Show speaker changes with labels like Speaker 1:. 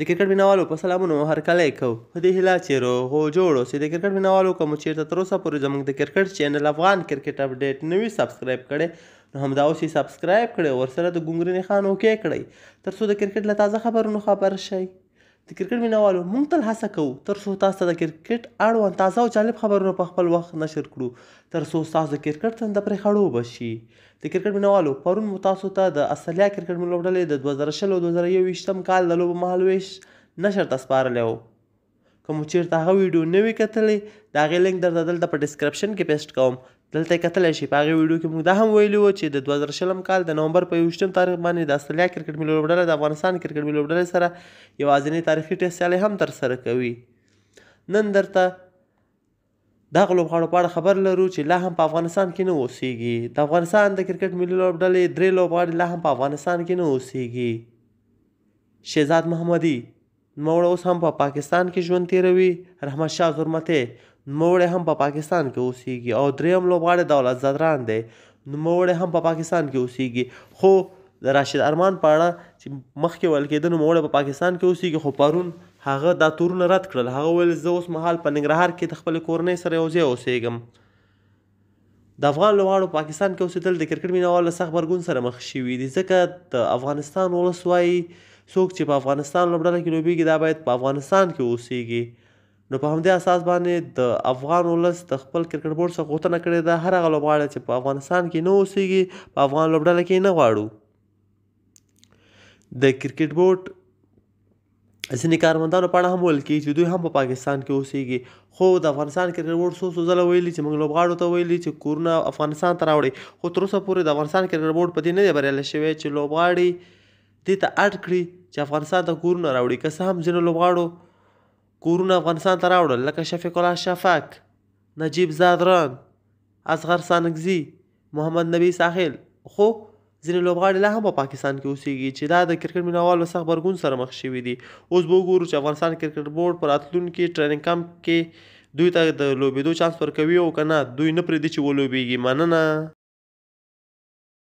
Speaker 1: د کرکټ مینوالو په سلامونو هرکلی کوو په دې هیله چې روغو جوړ اوسئ د کرکټ مینوالو که مو چېرته تر اوسه پورې زموږ د کرکټ چینل افغان کرکټ اپډیټ نه وي سبسکرایب کړی نو همدا اوس یې سبسکرایب کړئ ورسره د ګونګرینې خان اوکې کړئ تر څو د کرکټ له تازه خبرونو خبر شئ د کرکټ مینوالو موږ تل هڅه کوو تر څو تاسو ته د کرکټ اړوند تازه او جالب خبرونه په خپل وخت نشر کړو تر څو تاسو د کرکټ تنده پرې خړو بشي د کرکټ مینوالو پرون مو تاسو ته د استرالیا کرکټ لوبډلې د 2020 او 2021م کال د لوبو مهال ویش نشر ته سپارلی وو که مو چېرته هغه ویډیو نه وي کتلی د هغې لینک درته دلته په ډسکرپشن کې پیسټ کوم دلته کتلی شئ په هغې ویډیو کې موږ دا هم ویلي وو چې د دوه زره شلم کال د نومبر په یوویشتم تاریخ باندې د استرالیا کرکټ ملي لوبډله د افغانستان کرکټ ملي لوبډلې سره یوازینی تاریخي ټیسټ سیالي هم ترسره کوي نن درته دغه لوبغاړو په اړه خبر لرو چې لا هم په افغانستان کې نه اوسېږي د افغانستان د کرکټ ملي لوبډلې درې لوبغاړي لا هم په افغانستان کې نه اوسېږي شهزاد محمدي نوموړی اوس هم په پا پاکستان کې ژوند تیروي رحمت شاه زرمته نوموړی هم په پاکستان کې اوسیږي او دریم لوبغاړی دولت زدران دی نوموړی هم په پاکستان کې اوسیږي خو د راشد ارمان په اړه چې مخکې ویل کېده نوموړی په پاکستان کې اوسیږي خو پرون هغه دا تورونه رد کړل هغه ویل زه اوس مهال په ننګرهار کې د خپلې کورنۍ سره یو ځای اوسیږم د افغان لوبغاړو پاکستان کې اوسېدل د کرکټ مینوالو له سخت غبرګون سره مخ شوي دي ځکه د افغانستان ولس وایي څوک چې په افغانستان لوبډله کې لوبیږي دا باید په افغانستان کې اوسیږي نو په همدې اساس باندې د افغان ولس د خپل کرکټ بورډ څخه غوښتنه کړې ده هر هغه لوبغاړی چې په افغانستان کې نه اوسیږي په افغان لوبډله کې نه غواړو د کرکټ بورډ ځینې کارمندانو په اړه هم ویل کېږي چې دوی هم په پاکستان کې اوسیږي خو د افغانستان کرکټ بورډ څو څو ځله ویلي چې موږ لوبغاړو ته ویلي چې کورونه افغانستان ته راوړي خو تر اوسه پورې د افغانستان کرکټ بورډ په دې نه دی بریالی شوی چې لوبغاړي دې ته اډ کړي چې افغانستان ته کورونه راوړي که څه هم ځینو لوبغاړو کورونه افغانستان ته راوړل لکه شفیق الله شفاک نجیب زادران اصغر سانګزي محمد نبی ساحل خو ځینې لوبغاړي لا هم په پاکستان کې اوسېږي چې دا د کرکټ مینوالو سخت غبرګون سره مخ شوي دي اوس به وګورو چې افغانستان کرکټ بورډ په راتلونکي ټریننګ کمپ کې دوی ته د لوبېدو چانس ورکوي او که نه دوی نه پرېږدي چې ولوبېږي مننه